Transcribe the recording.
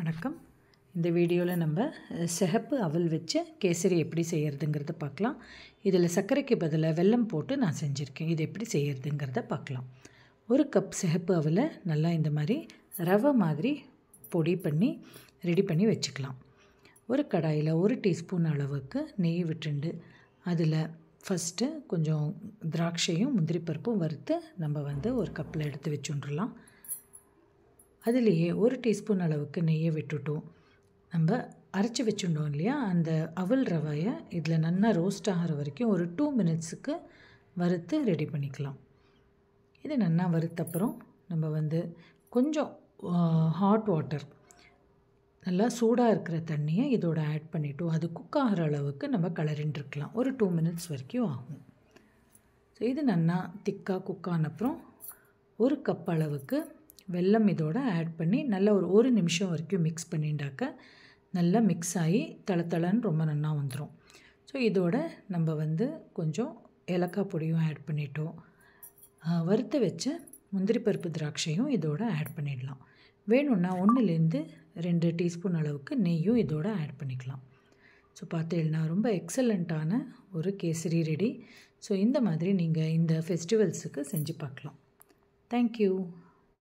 வணக்கம் இந்த வீடியோவில் நம்ம சிகப்பு அவல் வச்சு கேசரி எப்படி செய்கிறதுங்கிறத பார்க்கலாம் இதில் சர்க்கரைக்கு பதிலாக வெல்லம் போட்டு நான் செஞ்சுருக்கேன் இது எப்படி செய்கிறதுங்கிறத பார்க்கலாம் ஒரு கப் சிகப்பு அவலை நல்லா இந்த மாதிரி ரவை மாதிரி பொடி பண்ணி ரெடி பண்ணி வச்சுக்கலாம் ஒரு கடாயில் ஒரு டீஸ்பூன் அளவுக்கு நெய் விட்டுண்டு அதில் ஃபஸ்ட்டு கொஞ்சம் திராட்சையும் முந்திரி பருப்பும் வறுத்து நம்ம வந்து ஒரு கப்பில் எடுத்து வச்சுட்டுலாம் அதுலேயே ஒரு டீஸ்பூன் அளவுக்கு நெய்யை விட்டுட்டோம் நம்ம அரைச்சி வச்சுட்டோம் இல்லையா அந்த அவல் ரவையை இதில் நல்லா ரோஸ்ட் ஆகிற வரைக்கும் ஒரு டூ மினிட்ஸுக்கு வறுத்து ரெடி பண்ணிக்கலாம் இது நல்லா வறுத்தப்புறம் நம்ம வந்து கொஞ்சம் ஹாட் வாட்டர் நல்லா சூடாக இருக்கிற தண்ணியை இதோட ஆட் பண்ணிவிட்டோம் அது குக் ஆகிற அளவுக்கு நம்ம கலரின்ட்டுருக்கலாம் ஒரு டூ மினிட்ஸ் வரைக்கும் ஆகும் ஸோ இது நல்லா திக்காக குக் ஆனப்புறம் ஒரு கப் அளவுக்கு வெல்லம் இதோட ஆட் பண்ணி நல்லா ஒரு ஒரு நிமிஷம் வரைக்கும் மிக்ஸ் பண்ணிண்டாக்க நல்லா மிக்ஸ் ஆகி தளத்தளன்னு ரொம்ப நல்லா வந்துடும் ஸோ இதோட நம்ம வந்து கொஞ்சம் ஏலக்காய் பொடியும் ஆட் பண்ணிட்டோம் வறுத்த வச்ச முந்திரி பருப்பு திராட்சையும் இதோட ஆட் பண்ணிடலாம் வேணும்னா ஒன்றுலேருந்து ரெண்டு டீஸ்பூன் அளவுக்கு நெய்யும் இதோட ஆட் பண்ணிக்கலாம் ஸோ பார்த்தீங்கன்னா ரொம்ப எக்ஸலண்ட்டான ஒரு கேசரி ரெடி ஸோ இந்த மாதிரி நீங்கள் இந்த ஃபெஸ்டிவல்ஸுக்கு செஞ்சு பார்க்கலாம் தேங்க்யூ